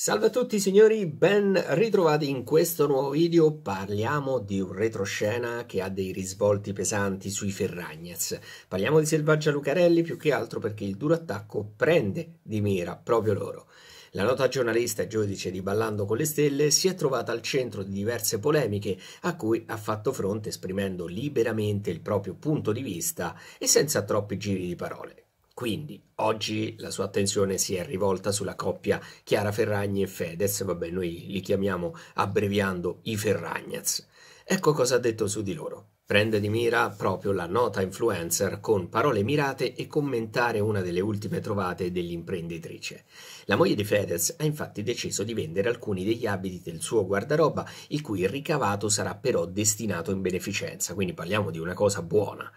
Salve a tutti signori, ben ritrovati in questo nuovo video. Parliamo di un retroscena che ha dei risvolti pesanti sui Ferragnez. Parliamo di Selvaggia Lucarelli più che altro perché il duro attacco prende di mira proprio loro. La nota giornalista e giudice di Ballando con le Stelle si è trovata al centro di diverse polemiche a cui ha fatto fronte esprimendo liberamente il proprio punto di vista e senza troppi giri di parole. Quindi oggi la sua attenzione si è rivolta sulla coppia Chiara Ferragni e Fedez, vabbè noi li chiamiamo abbreviando i Ferragnez. Ecco cosa ha detto su di loro. Prende di mira proprio la nota influencer con parole mirate e commentare una delle ultime trovate dell'imprenditrice. La moglie di Fedez ha infatti deciso di vendere alcuni degli abiti del suo guardaroba, il cui ricavato sarà però destinato in beneficenza, quindi parliamo di una cosa buona.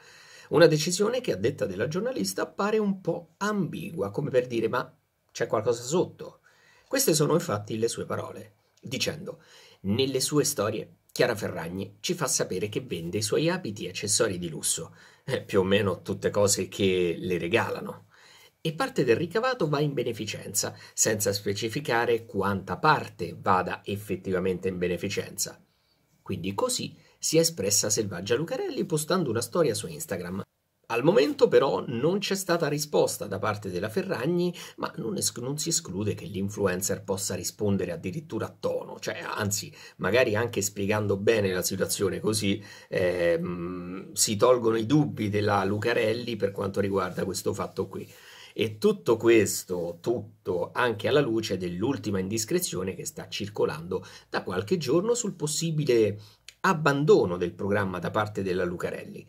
Una decisione che a detta della giornalista appare un po' ambigua, come per dire ma c'è qualcosa sotto. Queste sono infatti le sue parole, dicendo nelle sue storie Chiara Ferragni ci fa sapere che vende i suoi abiti e accessori di lusso, eh, più o meno tutte cose che le regalano. E parte del ricavato va in beneficenza, senza specificare quanta parte vada effettivamente in beneficenza. Quindi così si è espressa Selvaggia Lucarelli postando una storia su Instagram. Al momento però non c'è stata risposta da parte della Ferragni, ma non, es- non, si esclude che l'influencer possa rispondere addirittura a tono, cioè anzi, magari anche spiegando bene la situazione così ehm, si tolgono i dubbi della Lucarelli per quanto riguarda questo fatto qui. E tutto questo, tutto anche alla luce dell'ultima indiscrezione che sta circolando da qualche giorno sul possibile abbandono del programma da parte della Lucarelli.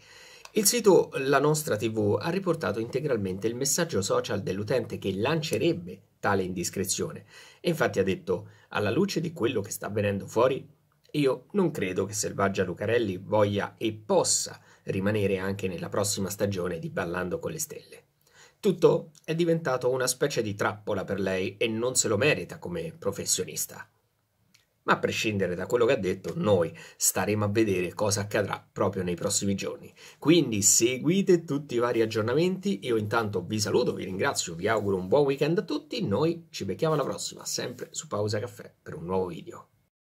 Il sito La Nostra TV ha riportato integralmente il messaggio social dell'utente che lancerebbe tale indiscrezione e infatti ha detto alla luce di quello che sta avvenendo fuori io non credo che Selvaggia Lucarelli voglia e possa rimanere anche nella prossima stagione di Ballando con le Stelle. Tutto è diventato una specie di trappola per lei e non se lo merita come professionista. Ma a prescindere da quello che ha detto, noi staremo a vedere cosa accadrà proprio nei prossimi giorni. Quindi seguite tutti i vari aggiornamenti. Io intanto vi saluto, vi ringrazio, vi auguro un buon weekend a tutti. Noi ci becchiamo alla prossima, sempre su Pausa Caffè, per un nuovo video.